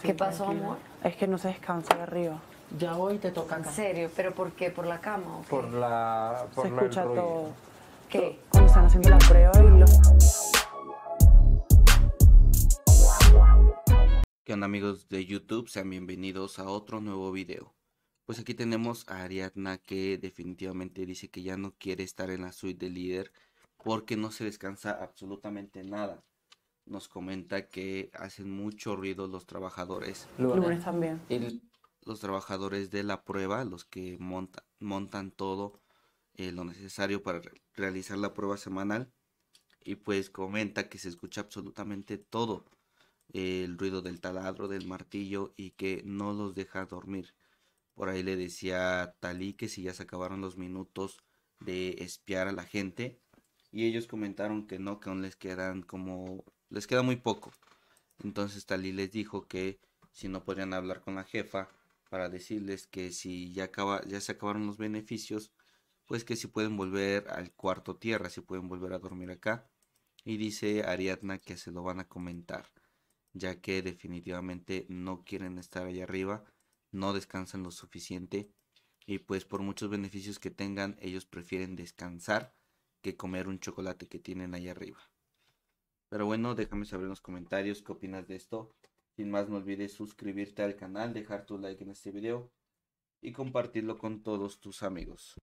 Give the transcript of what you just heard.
¿Qué pasó, amor? Es que no se descansa arriba. Ya hoy te toca ¿En serio? ¿Pero por qué? ¿Por la cama? O Por la. Por se escucha todo. ¿Qué? Cuando están haciendo la prueba y ¿Qué onda amigos de YouTube? Sean bienvenidos a otro nuevo video. Pues aquí tenemos a Ariadna que definitivamente dice que ya no quiere estar en la suite de líder porque no se descansa absolutamente nada nos comenta que hacen mucho ruido los trabajadores. Lunes también. los trabajadores de la prueba, los que monta, montan todo eh, lo necesario para realizar la prueba semanal. Y pues comenta que se escucha absolutamente todo. Eh, el ruido del taladro, del martillo y que no los deja dormir. Por ahí le decía Talí que si ya se acabaron los minutos de espiar a la gente. Y ellos comentaron que no, que aún les quedan como les queda muy poco. Entonces Talí les dijo que si no podrían hablar con la jefa para decirles que si ya, ya se acabaron los beneficios, pues que si pueden volver al cuarto tierra, si pueden volver a dormir acá. Y dice Ariadna que se lo van a comentar, ya que definitivamente no quieren estar allá arriba, no descansan lo suficiente y pues por muchos beneficios que tengan ellos prefieren descansar que comer un chocolate que tienen allá arriba. Pero bueno, déjame saber en los comentarios qué opinas de esto. Sin más, no olvides suscribirte al canal, dejar tu like en este video y compartirlo con todos tus amigos.